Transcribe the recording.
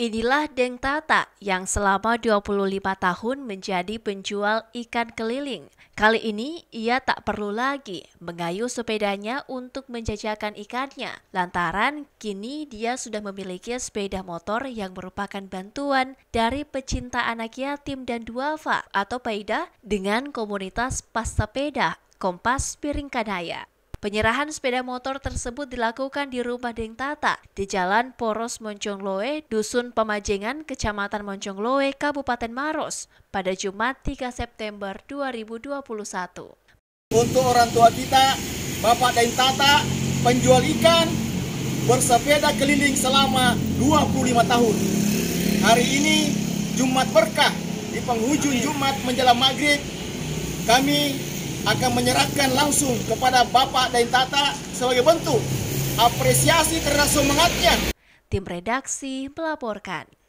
Inilah Deng Tata yang selama 25 tahun menjadi penjual ikan keliling. Kali ini ia tak perlu lagi mengayuh sepedanya untuk menjajakan ikannya. Lantaran kini dia sudah memiliki sepeda motor yang merupakan bantuan dari pecinta anak yatim dan duafa atau PAIDA dengan komunitas pas sepeda Kompas Piring Kanaya. Penyerahan sepeda motor tersebut dilakukan di rumah Deng Tata di Jalan Poros Moncongloe, Dusun Pemajengan, Kecamatan Moncongloe, Kabupaten Maros pada Jumat 3 September 2021. Untuk orang tua kita, Bapak Deng Tata, penjual ikan, bersepeda keliling selama 25 tahun. Hari ini Jumat berkah di penghujung Jumat menjelang maghrib kami akan menyerahkan langsung kepada Bapak dan Tata sebagai bentuk apresiasi terasa semangatnya. Tim redaksi melaporkan.